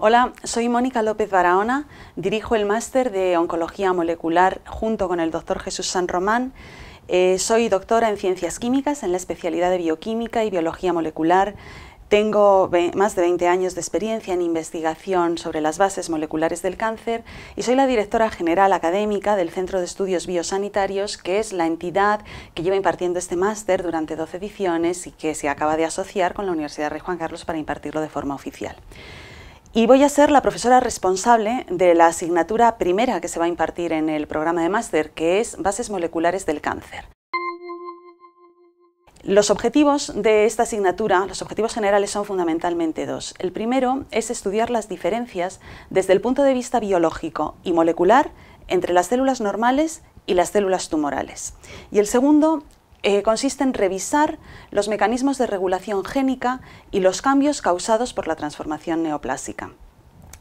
Hola, soy Mónica López Barahona, dirijo el máster de Oncología Molecular junto con el doctor Jesús San Román. Eh, soy doctora en Ciencias Químicas en la especialidad de Bioquímica y Biología Molecular. Tengo más de 20 años de experiencia en investigación sobre las bases moleculares del cáncer y soy la directora general académica del Centro de Estudios Biosanitarios, que es la entidad que lleva impartiendo este máster durante 12 ediciones y que se acaba de asociar con la Universidad Rey Juan Carlos para impartirlo de forma oficial y voy a ser la profesora responsable de la asignatura primera que se va a impartir en el programa de máster, que es Bases Moleculares del Cáncer. Los objetivos de esta asignatura, los objetivos generales son fundamentalmente dos. El primero es estudiar las diferencias desde el punto de vista biológico y molecular entre las células normales y las células tumorales. Y el segundo eh, consiste en revisar los mecanismos de regulación génica y los cambios causados por la transformación neoplásica.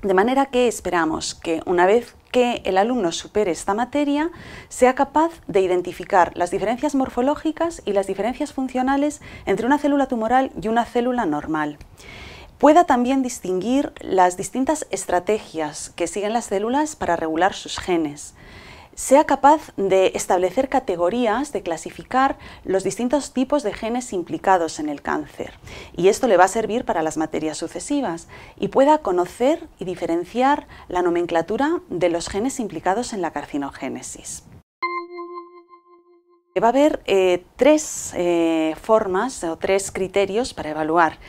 De manera que esperamos que una vez que el alumno supere esta materia, sea capaz de identificar las diferencias morfológicas y las diferencias funcionales entre una célula tumoral y una célula normal pueda también distinguir las distintas estrategias que siguen las células para regular sus genes, sea capaz de establecer categorías, de clasificar los distintos tipos de genes implicados en el cáncer. Y esto le va a servir para las materias sucesivas y pueda conocer y diferenciar la nomenclatura de los genes implicados en la carcinogénesis. Va a haber eh, tres eh, formas o tres criterios para evaluar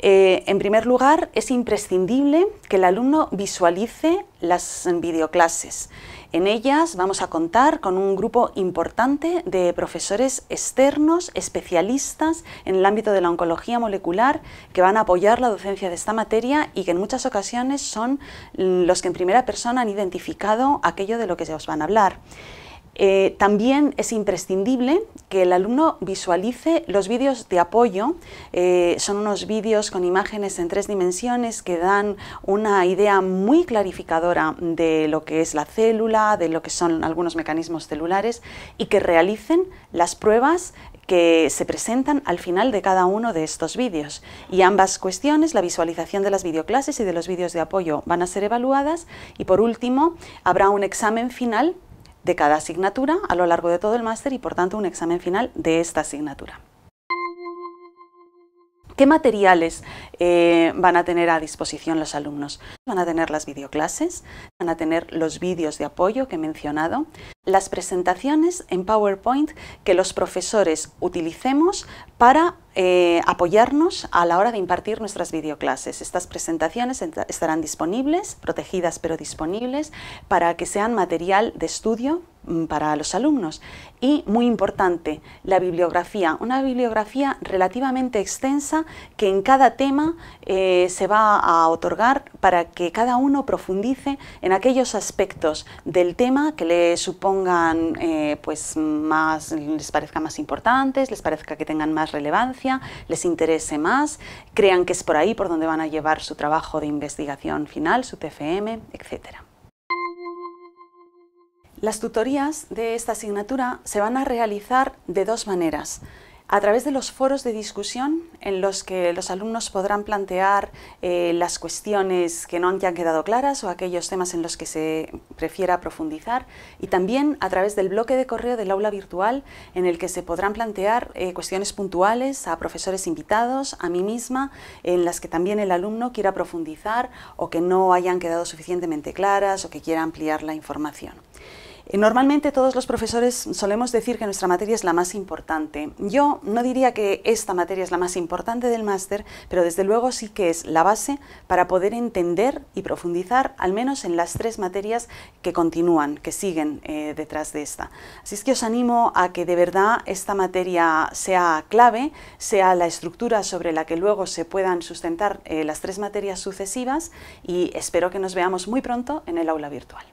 eh, en primer lugar, es imprescindible que el alumno visualice las videoclases. En ellas vamos a contar con un grupo importante de profesores externos, especialistas en el ámbito de la oncología molecular, que van a apoyar la docencia de esta materia y que en muchas ocasiones son los que en primera persona han identificado aquello de lo que se os van a hablar. Eh, también es imprescindible que el alumno visualice los vídeos de apoyo. Eh, son unos vídeos con imágenes en tres dimensiones que dan una idea muy clarificadora de lo que es la célula, de lo que son algunos mecanismos celulares y que realicen las pruebas que se presentan al final de cada uno de estos vídeos. Y ambas cuestiones, la visualización de las videoclases y de los vídeos de apoyo, van a ser evaluadas. Y por último, habrá un examen final de cada asignatura a lo largo de todo el máster y por tanto un examen final de esta asignatura. ¿Qué materiales eh, van a tener a disposición los alumnos? Van a tener las videoclases, van a tener los vídeos de apoyo que he mencionado, las presentaciones en PowerPoint que los profesores utilicemos para eh, apoyarnos a la hora de impartir nuestras videoclases. Estas presentaciones estarán disponibles, protegidas pero disponibles, para que sean material de estudio Mm, para los alumnos. Y muy importante, la bibliografía, una bibliografía relativamente extensa que en cada tema eh, se va a otorgar para que cada uno profundice en aquellos aspectos del tema que le supongan eh, pues más, les parezca más importantes, les parezca que tengan más relevancia, les interese más, crean que es por ahí por donde van a llevar su trabajo de investigación final, su TFM, etcétera. Las tutorías de esta asignatura se van a realizar de dos maneras. A través de los foros de discusión en los que los alumnos podrán plantear eh, las cuestiones que no han, quedado claras o aquellos temas en los que se prefiera profundizar y también a través del bloque de correo del aula virtual en el que se podrán plantear eh, cuestiones puntuales a profesores invitados, a mí misma, en las que también el alumno quiera profundizar o que no hayan quedado suficientemente claras o que quiera ampliar la información. Eh, normalmente todos los profesores solemos decir que nuestra materia es la más importante. Yo no diría que esta materia es la más importante del máster, pero desde luego sí que es la base para poder entender y profundizar al menos en las tres materias que continúan, que siguen eh, detrás de esta. Así es que os animo a que de verdad esta materia sea clave, sea la estructura sobre la que luego se puedan sustentar eh, las tres materias sucesivas y espero que nos veamos muy pronto en el aula virtual.